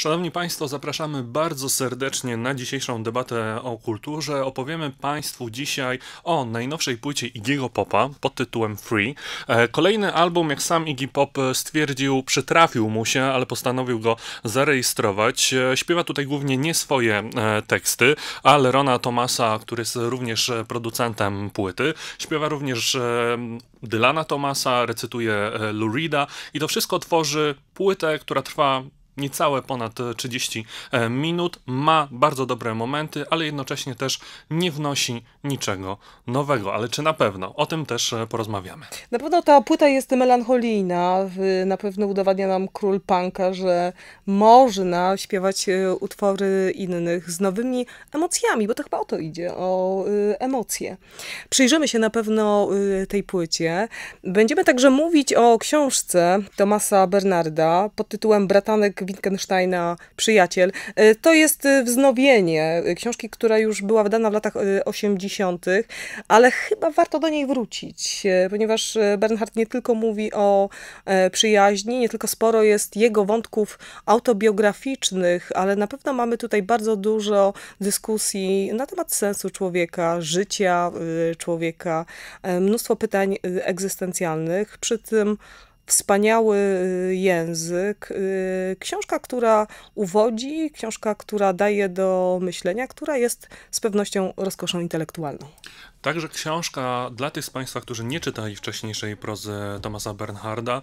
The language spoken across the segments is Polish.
Szanowni Państwo, zapraszamy bardzo serdecznie na dzisiejszą debatę o kulturze. Opowiemy Państwu dzisiaj o najnowszej płycie Iggy'ego Popa pod tytułem Free. E, kolejny album, jak sam Iggy Pop stwierdził, przytrafił mu się, ale postanowił go zarejestrować. E, śpiewa tutaj głównie nie swoje e, teksty, ale Rona Tomasa, który jest również producentem płyty. Śpiewa również Dylana Tomasa, recytuje Lurida i to wszystko tworzy płytę, która trwa niecałe ponad 30 e, e, minut, ma bardzo dobre momenty, ale jednocześnie też nie wnosi niczego nowego. Ale czy na pewno? O tym też e, porozmawiamy. Na pewno ta płyta jest melancholijna, na pewno udowadnia nam król Panka, że można śpiewać utwory innych z nowymi emocjami, bo to chyba o to idzie, o emocje. Przyjrzymy się na pewno tej płycie. Będziemy także mówić o książce Tomasa Bernarda pod tytułem Bratanek Wittgensteina Przyjaciel. E, to jest e, wznowienie e, książki, która już była wydana w latach 80., ale chyba warto do niej wrócić, ponieważ Bernhard nie tylko mówi o przyjaźni, nie tylko sporo jest jego wątków autobiograficznych, ale na pewno mamy tutaj bardzo dużo dyskusji na temat sensu człowieka, życia człowieka, mnóstwo pytań egzystencjalnych. Przy tym wspaniały y, język. Y, książka, która uwodzi, książka, która daje do myślenia, która jest z pewnością rozkoszą intelektualną. Także książka dla tych z Państwa, którzy nie czytali wcześniejszej prozy Tomasa Bernharda,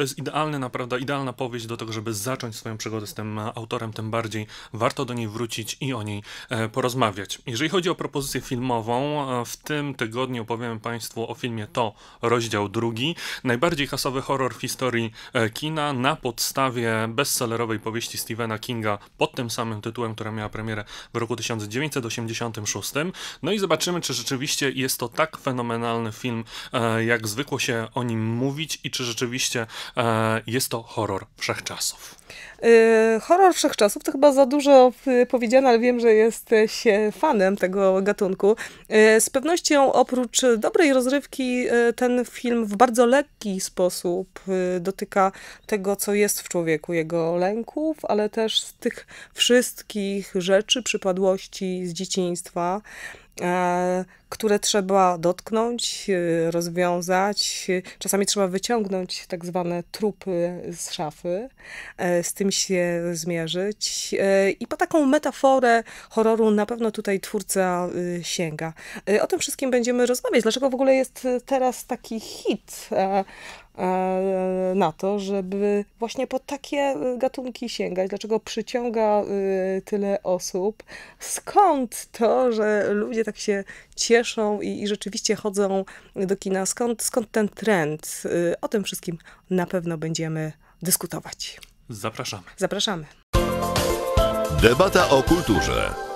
to jest idealny, naprawdę idealna powieść do tego, żeby zacząć swoją przygodę z tym e, autorem, tym bardziej warto do niej wrócić i o niej e, porozmawiać. Jeżeli chodzi o propozycję filmową, e, w tym tygodniu opowiem Państwu o filmie To, rozdział drugi, najbardziej kasowy horror w historii kina na podstawie bestsellerowej powieści Stephena Kinga pod tym samym tytułem, która miała premierę w roku 1986. No i zobaczymy, czy rzeczywiście jest to tak fenomenalny film, jak zwykło się o nim mówić i czy rzeczywiście E, jest to horror wszechczasów. Y, horror wszechczasów to chyba za dużo y, powiedziane, ale wiem, że jesteś e, fanem tego gatunku. Y, z pewnością oprócz dobrej rozrywki ten film w bardzo lekki sposób dotyka tego, co jest w człowieku, jego lęków, ale też z tych wszystkich rzeczy, przypadłości z dzieciństwa, E, które trzeba dotknąć, e, rozwiązać. Czasami trzeba wyciągnąć tak zwane trupy z szafy, e, z tym się zmierzyć. I po taką metaforę horroru na pewno tutaj twórca sięga. O tym wszystkim będziemy rozmawiać. Dlaczego w ogóle jest teraz taki hit? E, na to, żeby właśnie po takie e, gatunki sięgać? Dlaczego przyciąga e, tyle osób? Skąd to, że ludzie tak się cieszą i, i rzeczywiście chodzą do kina? Skąd, skąd ten trend? O tym wszystkim na pewno będziemy dyskutować. Zapraszamy. Zapraszamy. Debata o kulturze.